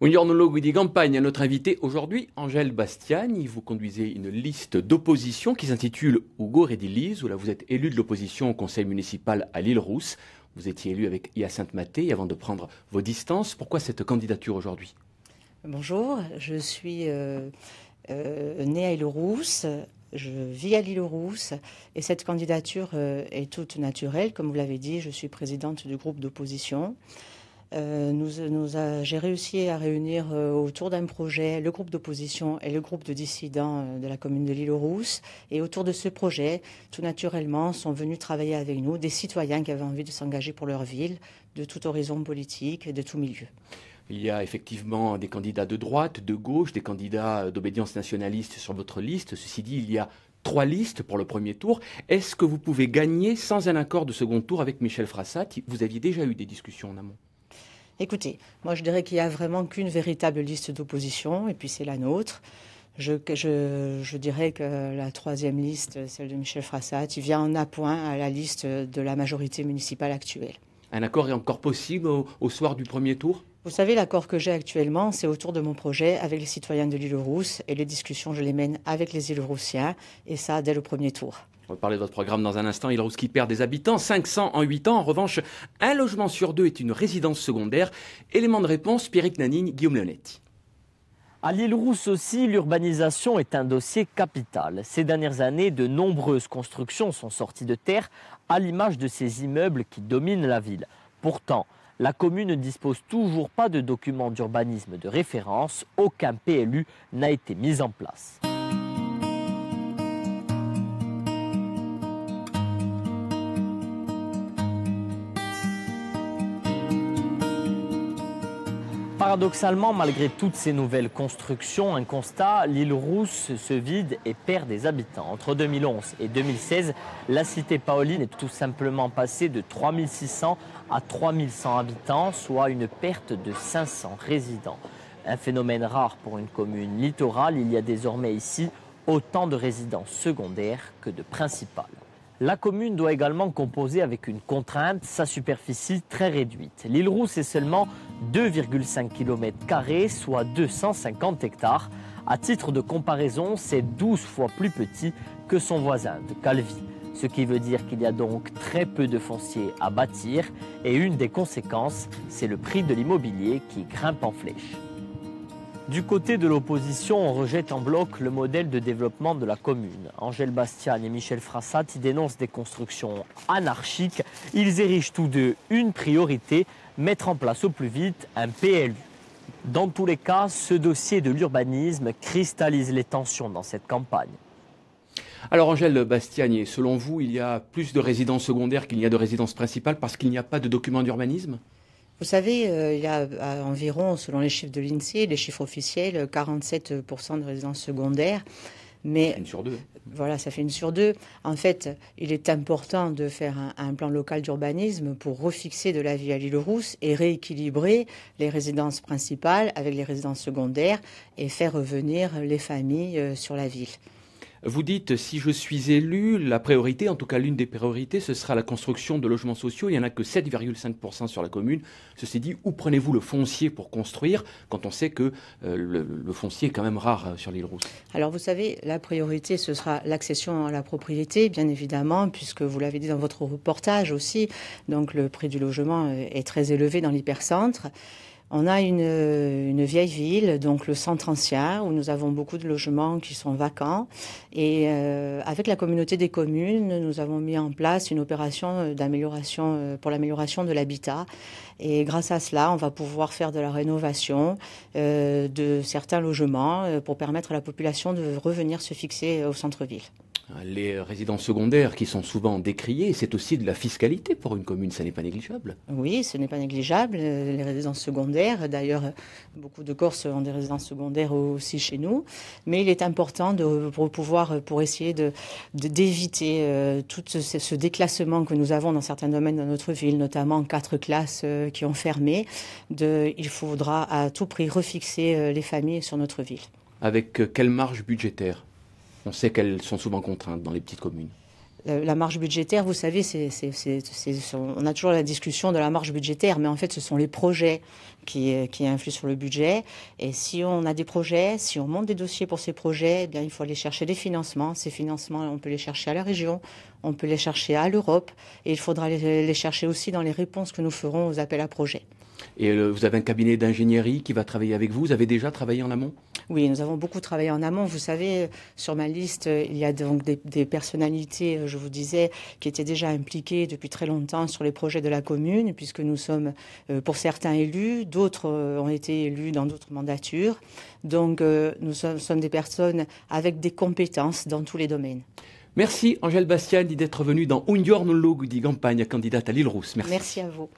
Ognornologue des Campagne, notre invité aujourd'hui, Angèle Bastiani. Vous conduisez une liste d'opposition qui s'intitule Hugo Rediliz, où là vous êtes élu de l'opposition au conseil municipal à Lille-Rousse. Vous étiez élu avec Hyacinthe Maté avant de prendre vos distances. Pourquoi cette candidature aujourd'hui Bonjour, je suis euh, euh, née à Lille-Rousse, je vis à Lille-Rousse et cette candidature euh, est toute naturelle. Comme vous l'avez dit, je suis présidente du groupe d'opposition. Euh, j'ai réussi à réunir euh, autour d'un projet le groupe d'opposition et le groupe de dissidents euh, de la commune de lille aux Et autour de ce projet, tout naturellement, sont venus travailler avec nous des citoyens qui avaient envie de s'engager pour leur ville, de tout horizon politique et de tout milieu. Il y a effectivement des candidats de droite, de gauche, des candidats d'obédience nationaliste sur votre liste. Ceci dit, il y a trois listes pour le premier tour. Est-ce que vous pouvez gagner sans un accord de second tour avec Michel Frassat Vous aviez déjà eu des discussions en amont. Écoutez, moi je dirais qu'il n'y a vraiment qu'une véritable liste d'opposition, et puis c'est la nôtre. Je, dirais que la troisième liste, celle de Michel Frassat, il vient en appoint à la liste de la majorité municipale actuelle. Un accord est encore possible au, au soir du premier tour Vous savez, l'accord que j'ai actuellement, c'est autour de mon projet avec les citoyens de l'île Rousse et les discussions, je les mène avec les îles Roussiens, et ça dès le premier tour. On va parler de votre programme dans un instant. Île qui perd des habitants, 500 en 8 ans. En revanche, un logement sur deux est une résidence secondaire. Élément de réponse, Pierrick Nanine, Guillaume Leonetti. À l'île Rousse aussi, l'urbanisation est un dossier capital. Ces dernières années, de nombreuses constructions sont sorties de terre, à l'image de ces immeubles qui dominent la ville. Pourtant, la commune ne dispose toujours pas de documents d'urbanisme de référence. Aucun PLU n'a été mis en place. Paradoxalement, malgré toutes ces nouvelles constructions, un constat, l'île Rousse se vide et perd des habitants. Entre 2011 et 2016, la cité paoline est tout simplement passée de 3600 à 3100 habitants, soit une perte de 500 résidents. Un phénomène rare pour une commune littorale, il y a désormais ici autant de résidents secondaires que de principales. La commune doit également composer avec une contrainte, sa superficie très réduite. L'île Rousse est seulement 2,5 km, soit 250 hectares. À titre de comparaison, c'est 12 fois plus petit que son voisin de Calvi. Ce qui veut dire qu'il y a donc très peu de foncier à bâtir et une des conséquences, c'est le prix de l'immobilier qui grimpe en flèche. Du côté de l'opposition, on rejette en bloc le modèle de développement de la commune. Angèle Bastian et Michel Frassat y dénoncent des constructions anarchiques. Ils érigent tous deux une priorité, mettre en place au plus vite un PLU. Dans tous les cas, ce dossier de l'urbanisme cristallise les tensions dans cette campagne. Alors Angèle Bastiani, selon vous, il y a plus de résidences secondaires qu'il n'y a de résidences principales parce qu'il n'y a pas de document d'urbanisme vous savez, euh, il y a euh, environ, selon les chiffres de l'INSEE, les chiffres officiels, 47% euh, de résidences secondaires. Mais, une sur deux. Voilà, ça fait une sur deux. En fait, il est important de faire un, un plan local d'urbanisme pour refixer de la vie à l'île Rousse et rééquilibrer les résidences principales avec les résidences secondaires et faire revenir les familles sur la ville. Vous dites, si je suis élu, la priorité, en tout cas l'une des priorités, ce sera la construction de logements sociaux. Il n'y en a que 7,5% sur la commune. Ceci dit, où prenez-vous le foncier pour construire quand on sait que euh, le, foncier est quand même rare euh, sur l'île Rousse Alors vous savez, la priorité, ce sera l'accession à la propriété, bien évidemment, puisque vous l'avez dit dans votre reportage aussi. Donc le prix du logement euh, est très élevé dans l'hypercentre. On a une, vieille ville, donc le centre ancien, où nous avons beaucoup de logements qui sont vacants. Et euh, avec la communauté des communes, nous avons mis en place une opération euh, d'amélioration euh, pour l'amélioration de l'habitat. Et grâce à cela, on va pouvoir faire de la rénovation de certains logements pour permettre à la population de revenir se fixer au centre-ville les résidences secondaires qui sont souvent décriées, c'est aussi de la fiscalité pour une commune, ce n'est pas négligeable. Oui, ce n'est pas négligeable, euh, les résidences secondaires. D'ailleurs, beaucoup de Corses ont des résidences secondaires aussi chez nous. Mais il est important de pour pouvoir, pour essayer d'éviter euh, tout ce, déclassement que nous avons dans certains domaines dans notre ville, notamment quatre classes euh, qui ont fermé. il faudra à tout prix refixer les familles sur notre ville. Avec quelle marge budgétaire on sait qu'elles sont souvent contraintes dans les petites communes. Euh, la, marge budgétaire, vous savez, c'est, on a toujours la discussion de la marge budgétaire, mais en fait, ce sont les projets euh, qui, influent sur le budget. Et si on a des projets, si on monte des dossiers pour ces projets, eh bien, il faut aller chercher des financements. Ces financements, on peut les chercher à la région, on peut les chercher à l'Europe, et il faudra les, chercher aussi dans les réponses que nous ferons aux appels à projets. Et euh, vous avez un cabinet d'ingénierie qui va travailler avec vous. Vous avez déjà travaillé en amont oui, nous avons beaucoup travaillé en amont. Vous savez, sur ma liste, il y a donc des, personnalités, euh, je vous disais, qui étaient déjà impliquées depuis très longtemps sur les projets de la commune, puisque nous sommes euh, pour certains élus, d'autres euh, ont été élus dans d'autres mandatures. Donc, nous sommes, des personnes avec des compétences dans tous les domaines. Merci Angèle Bastiani d'être venue dans Un Logu di Campagne, candidate à l'île Rousse. Merci. Merci à vous.